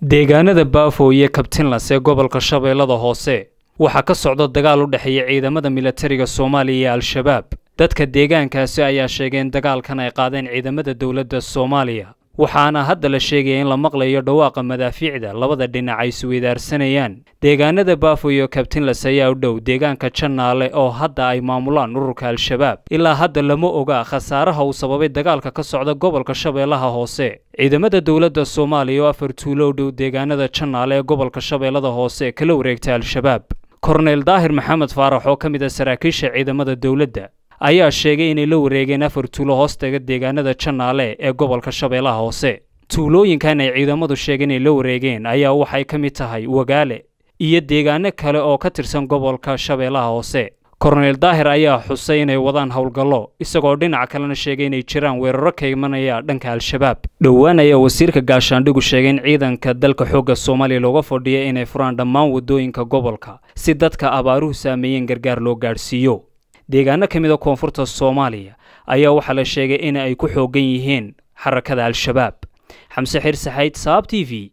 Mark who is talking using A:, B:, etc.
A: deegaanada baafo iyo kabtinlas ee gobolka shabeellada hoose waxaa ka socda dagaal u dhexeeya ciidamada militariga soomaaliya iyo al-shabaab dadka deegaankaasi ayaa sheegay in dagaalkan ay qaadeen ciidamada dowladda soomaaliya waxaana hadda la sheegaya in la maqlayo dhawaaqa madaafiicda labada dhinac ay suweydaarsanayaan deegaanada baafo iyo kabtinlas ayaa u dhow deegaanka jannaale oo hadda ay maamulaan ururka al-shabaab ilaa hadda lama oga khasaaraha uu sababay dagaalka ka socda gobolka shabeellaha hoose ciidamada dowladda soomaaliya oo afar tuulo u dhow deegaanada jannaale ee gobolka shabeellada hoose kala wareegta al-shabaab korneyl daahir maxamed faarax oo ka mid a ah saraakiisha ciidamada dowladda ayaa sheegay inay la wareegeen afar tuulo hoostaga deegaanada janaale ee gobolka shabeellaha hoose tuulooyinkan ay ciidamadu sheegeen inay la wareegeen ayaa waxay ka mid tahay wagaale iyo deegaano kale oo ka tirsan gobolka shabeellaha hoose korneyl daahir ayaa xusay inay wadaan howlgallo isagoo dhinaca kalena sheegay inay jiraan weeraro ka dhanka al-shabaab dhowaan ayaa wasiirka gaashaandhigu sheegay in ciidanka dalka xoogga soomaaliya looga fadhiya inay furaan dhammaan waddooyinka gobolka si dadka abaaruhu saameeyeen gargaar loo gaadhsiiyo deegaano ka mid a ah koonfurta soomaaliya ayaa waxaa la sheegay in ay ku xoogan yihiin xarakada al-shabaab xamse xir saxayd sabaab t v